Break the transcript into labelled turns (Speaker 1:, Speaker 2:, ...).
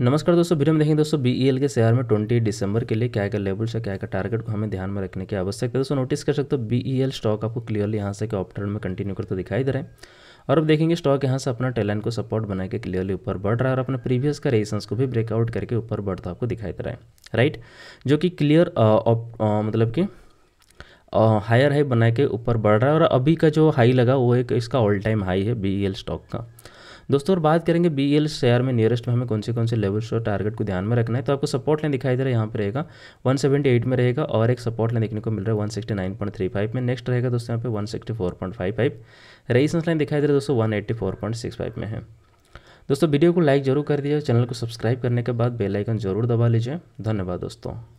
Speaker 1: नमस्कार दोस्तों वीडियो में देखेंगे दोस्तों बी ई एल के शेयर में 20 दिसंबर के लिए क्या क्या लेवल्स है क्या क्या टारगेट को हमें ध्यान में रखने की आवश्यकता है दोस्तों नोटिस कर सकते हो बी ई एल स्टॉक आपको क्लियरली यहाँ से ऑप्टर में कंटिन्यू करते दिखाई दे रहे हैं और अब देखेंगे स्टॉक यहाँ से अपना टेलाइन को सपोर्ट बना के क्लियरली ऊपर बढ़ रहा है और अपने प्रीवियस का रेजिस्टेंस को भी ब्रेकआउट करके ऊपर बढ़ता आपको दिखाई दे रहा है राइट जो कि क्लियर मतलब कि हायर हाई बना के ऊपर बढ़ रहा है और अभी का जो हाई लगा वो एक इसका ऑल टाइम हाई है बी स्टॉक e का दोस्तों और बात करेंगे बी एल शेयर में नियरेस्ट में हमें कौन से कौन से लेवल्स और टारगेट को ध्यान में रखना है तो आपको सपोर्ट लाइन दिखाई दे रहा है यहाँ पर रहेगा 178 में रहेगा और एक सपोर्ट लाइन देखने को मिल रहा है 169.35 में नेक्स्ट रहेगा दोस्तों यहाँ पे 164.55 रेजिस्टेंस लाइन दिखाई दे रहा है दोस्तों 184.65 में है दोस्तों वीडियो को लाइक जरूर कर दीजिए चैनल को सब्सक्राइब करने के बाद बेलाइकन जरूर दबा लीजिए धन्यवाद दोस्तों